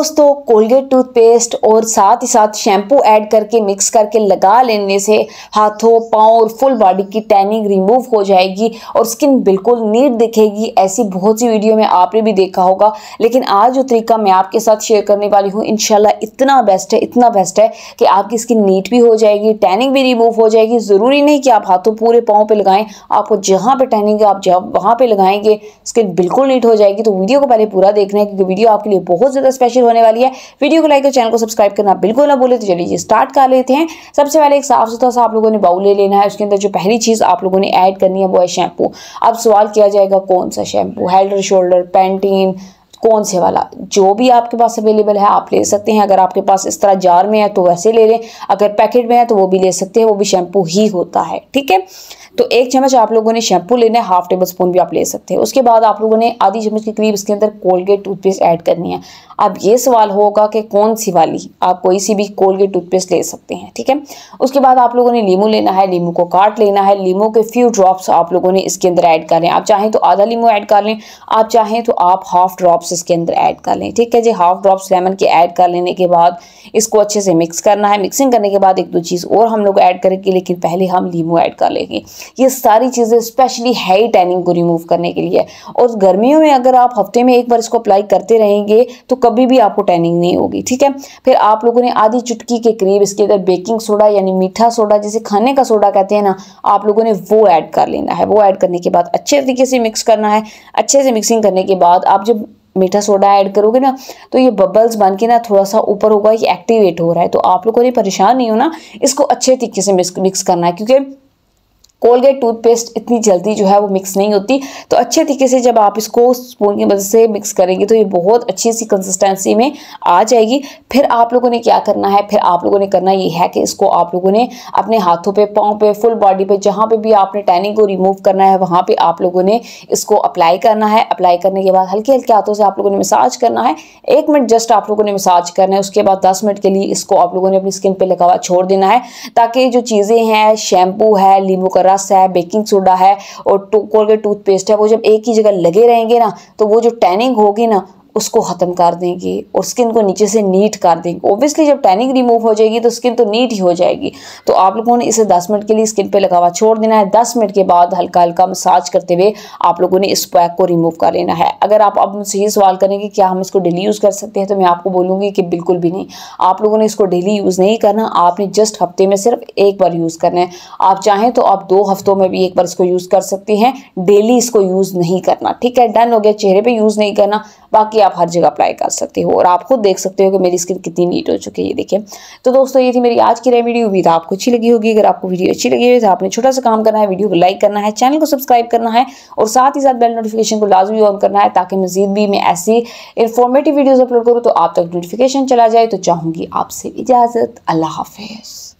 दोस्तों Colgate toothpaste और साथ ही साथ शैम्पू ऐड करके मिक्स करके लगा लेने से हाथों पाँव और फुल बॉडी की टैनिंग रिमूव हो जाएगी और स्किन बिल्कुल नीट दिखेगी ऐसी बहुत सी वीडियो में आपने भी देखा होगा लेकिन आज जो तरीका मैं आपके साथ शेयर करने वाली हूँ इनशाला इतना बेस्ट है इतना बेस्ट है कि आपकी स्किन नीट भी हो जाएगी टैनिंग भी रिमूव हो जाएगी ज़रूरी नहीं कि आप हाथों पूरे पाँव पर लगाएं आपको जहाँ पर टैनिंग आप जहाँ वहाँ पर लगाएंगे स्किन बिल्कुल नीट हो जाएगी तो वीडियो को पहले पूरा देखना है क्योंकि वीडियो आपके लिए बहुत ज़्यादा स्पेशल शुरू होने वाली है वीडियो को लाइक और चैनल को सब्सक्राइब करना बिल्कुल ना बोले तो चलिए स्टार्ट कर लेते हैं सबसे पहले एक साफ सुथरा सा आप लोगों ने बाउल ले लेना है उसके अंदर जो पहली चीज़ आप लोगों ने ऐड करनी है वो है शैम्पू अब सवाल किया जाएगा कौन सा शैम्पू हेल्डर शोल्डर पेंटीन कौन से वाला जो भी आपके पास अवेलेबल है आप ले सकते हैं अगर आपके पास इस तरह जार में है तो वैसे ले लें अगर पैकेट में है तो वो भी ले सकते हैं वो भी शैम्पू ही होता है ठीक है तो एक चम्मच आप लोगों ने शैम्पू लेना है हाफ टेबल स्पून भी आप ले सकते हैं उसके बाद आप लोगों ने आधी चम्मच के करीब इसके अंदर कोलगेट टूथपेस्ट ऐड करनी है अब ये सवाल होगा कि कौन सी वाली आप कोई सी भी कोलगेट टूथपेस्ट ले सकते हैं ठीक है उसके बाद आप लोगों ने लीमू लेना है लीमू को काट लेना है लीमू के फ्यू ड्रॉप्स आप लोगों ने इसके अंदर ऐड कर लें आप चाहें तो आधा लीमू ऐड कर लें आप चाहें तो आप हाफ ड्रॉप्स इसके अंदर ऐड कर लें ठीक है जी हाफ ड्रॉप्स लेमन के ऐड कर लेने के बाद इसको अच्छे से मिक्स करना है मिक्सिंग करने के बाद एक दो चीज़ और हम लोग ऐड करेंगे लेकिन पहले हम लीमू ऐड कर लेंगे ये सारी चीज़ें स्पेशली हेयर टैनिंग को रिमूव करने के लिए और गर्मियों में अगर आप हफ्ते में एक बार इसको अप्लाई करते रहेंगे तो कभी भी आपको टैनिंग नहीं होगी ठीक है फिर आप लोगों ने आधी चुटकी के करीब इसके अंदर बेकिंग सोडा यानी मीठा सोडा जिसे खाने का सोडा कहते हैं ना आप लोगों ने वो ऐड कर लेना है वो ऐड करने के बाद अच्छे तरीके से मिक्स करना है अच्छे से मिक्सिंग करने के बाद आप जब मीठा सोडा ऐड करोगे ना तो ये बबल्स बन के ना थोड़ा सा ऊपर होगा ये एक्टिवेट हो रहा है तो आप लोगों ने परेशान नहीं होना इसको अच्छे तरीके से मिक्स करना है क्योंकि कोलगेट टूथपेस्ट इतनी जल्दी जो है वो मिक्स नहीं होती तो अच्छे तरीके से जब आप इसको स्पून की मदद से मिक्स करेंगे तो ये बहुत अच्छी सी कंसिस्टेंसी में आ जाएगी फिर आप लोगों ने क्या करना है फिर आप लोगों ने करना ये है कि इसको आप लोगों ने अपने हाथों पे पाँव पे फुल बॉडी पे जहाँ पे भी आपने टैनिंग को रिमूव करना है वहाँ पर आप लोगों ने इसको अप्लाई करना है अप्लाई करने के बाद हल्के हल्के हाथों से आप लोगों ने मसाज करना है एक मिनट जस्ट आप लोगों ने मसाज करना है उसके बाद दस मिनट के लिए इसको आप लोगों ने अपनी स्किन पर लगावा छोड़ देना है ताकि जो चीज़ें हैं शैम्पू है लीमू करा ब्रश है बेकिंग सोडा है और टू कोलगेट टूथपेस्ट है वो जब एक ही जगह लगे रहेंगे ना तो वो जो टैनिंग होगी ना उसको ख़त्म कर देंगे और स्किन को नीचे से नीट कर देंगे ओब्वियसली जब टैनिंग रिमूव हो जाएगी तो स्किन तो नीट ही हो जाएगी तो आप लोगों ने इसे 10 मिनट के लिए स्किन पे लगावा छोड़ देना है 10 मिनट के बाद हल्का हल्का मसाज करते हुए आप लोगों ने इस पैक को रिमूव कर लेना है अगर आप अब मुझसे ये सवाल करेंगे क्या हम इसको डेली यूज़ कर सकते हैं तो मैं आपको बोलूँगी कि बिल्कुल भी नहीं आप लोगों ने इसको डेली यूज़ नहीं करना आपने जस्ट हफ्ते में सिर्फ एक बार यूज़ करना है आप चाहें तो आप दो हफ्तों में भी एक बार इसको यूज़ कर सकती हैं डेली इसको यूज़ नहीं करना ठीक है डन हो गया चेहरे पर यूज़ नहीं करना बाकी आप हर जगह अप्लाई कर सकते हो और आप खुद देख सकते हो कि मेरी स्किन कितनी नीट हो चुकी है ये देखें तो दोस्तों ये थी मेरी आज की रेमेडी उम्मीद आपको अच्छी लगी होगी अगर आपको वीडियो अच्छी लगी हो तो आपने छोटा सा काम करना है वीडियो को लाइक करना है चैनल को सब्सक्राइब करना है और साथ ही साथ बेल नोटिफिकेशन को लाजमी ऑन करना है ताकि मजीद भी मैं ऐसी इन्फॉर्मेटिव वीडियोज़ अपलोड करूँ तो आप तक नोटिफिकेशन चला जाए तो चाहूँगी आपसे इजाज़त अल्लाह हाफिज़